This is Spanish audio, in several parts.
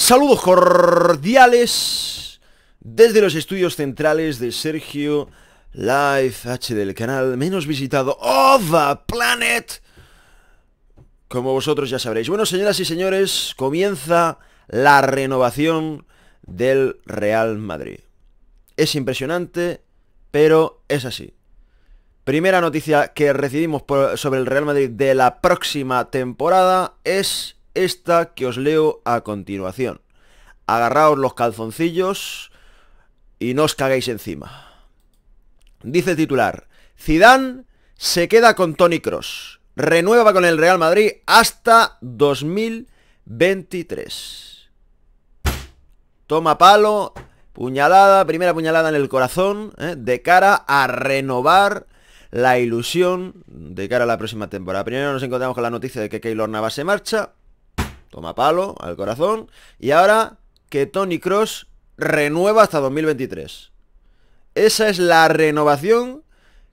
Saludos cordiales desde los estudios centrales de Sergio Live H del canal menos visitado of the planet. Como vosotros ya sabréis. Bueno, señoras y señores, comienza la renovación del Real Madrid. Es impresionante, pero es así. Primera noticia que recibimos sobre el Real Madrid de la próxima temporada es esta que os leo a continuación. Agarraos los calzoncillos y no os cagáis encima. Dice el titular, Zidane se queda con Tony Cross, renueva con el Real Madrid hasta 2023. Toma palo, puñalada, primera puñalada en el corazón, ¿eh? de cara a renovar la ilusión de cara a la próxima temporada. Primero nos encontramos con la noticia de que Keylor Navas se marcha, Toma palo al corazón. Y ahora que Tony Cross renueva hasta 2023. Esa es la renovación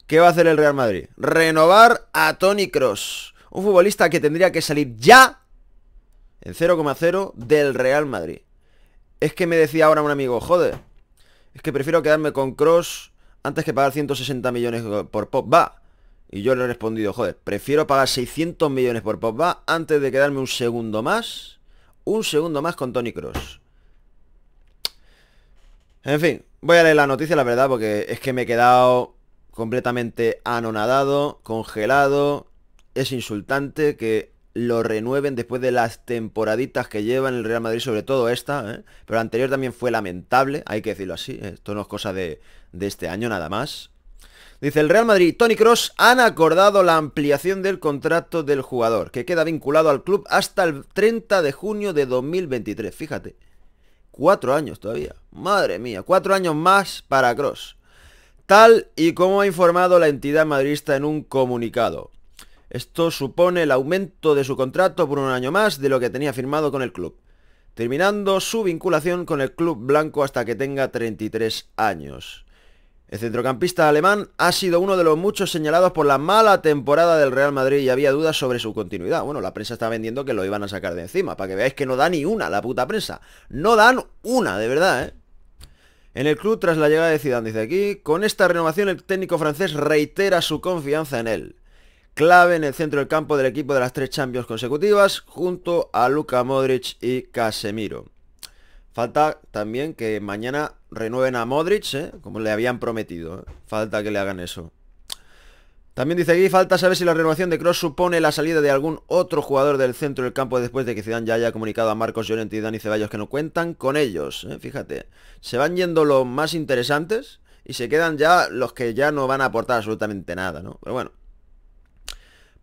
que va a hacer el Real Madrid. Renovar a Tony Cross. Un futbolista que tendría que salir ya en 0,0 del Real Madrid. Es que me decía ahora un amigo, joder, es que prefiero quedarme con Cross antes que pagar 160 millones por Pop. Va, y yo le he respondido, joder, prefiero pagar 600 millones por Pogba antes de quedarme un segundo más. Un segundo más con Tony Cross. En fin, voy a leer la noticia, la verdad, porque es que me he quedado completamente anonadado, congelado. Es insultante que lo renueven después de las temporaditas que lleva en el Real Madrid, sobre todo esta, ¿eh? pero la anterior también fue lamentable, hay que decirlo así, ¿eh? esto no es cosa de, de este año nada más. Dice el Real Madrid, Tony Cross han acordado la ampliación del contrato del jugador, que queda vinculado al club hasta el 30 de junio de 2023. Fíjate, cuatro años todavía. Madre mía, cuatro años más para Cross. Tal y como ha informado la entidad madridista en un comunicado. Esto supone el aumento de su contrato por un año más de lo que tenía firmado con el club, terminando su vinculación con el club blanco hasta que tenga 33 años. El centrocampista alemán ha sido uno de los muchos señalados por la mala temporada del Real Madrid y había dudas sobre su continuidad. Bueno, la prensa está vendiendo que lo iban a sacar de encima, para que veáis que no da ni una la puta prensa. No dan una, de verdad, ¿eh? En el club, tras la llegada de Zidane, dice aquí, con esta renovación el técnico francés reitera su confianza en él. Clave en el centro del campo del equipo de las tres Champions consecutivas, junto a Luka Modric y Casemiro. Falta también que mañana renueven a Modric, ¿eh? Como le habían prometido. ¿eh? Falta que le hagan eso. También dice aquí, falta saber si la renovación de Cross supone la salida de algún otro jugador del centro del campo después de que Zidane ya haya comunicado a Marcos Llorente y Dani Ceballos que no cuentan con ellos. ¿eh? Fíjate, se van yendo los más interesantes y se quedan ya los que ya no van a aportar absolutamente nada, ¿no? Pero bueno,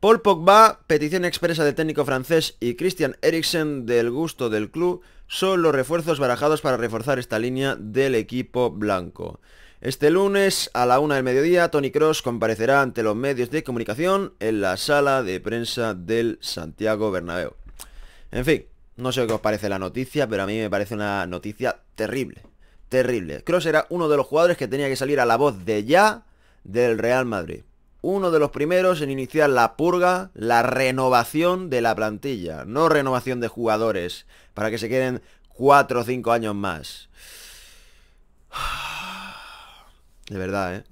Paul Pogba, petición expresa del técnico francés y Christian Eriksen del gusto del club son los refuerzos barajados para reforzar esta línea del equipo blanco. Este lunes a la una del mediodía, Tony Cross comparecerá ante los medios de comunicación en la sala de prensa del Santiago Bernabéu. En fin, no sé qué os parece la noticia, pero a mí me parece una noticia terrible. Terrible. Cross era uno de los jugadores que tenía que salir a la voz de ya del Real Madrid uno de los primeros en iniciar la purga, la renovación de la plantilla, no renovación de jugadores, para que se queden 4 o 5 años más. De verdad, ¿eh?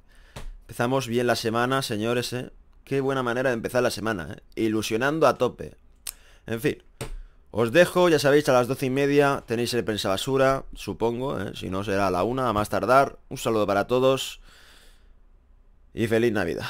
Empezamos bien la semana, señores, ¿eh? Qué buena manera de empezar la semana, ¿eh? Ilusionando a tope. En fin. Os dejo, ya sabéis, a las doce y media tenéis el Prensa Basura, supongo, ¿eh? si no será a la una, a más tardar. Un saludo para todos y feliz Navidad.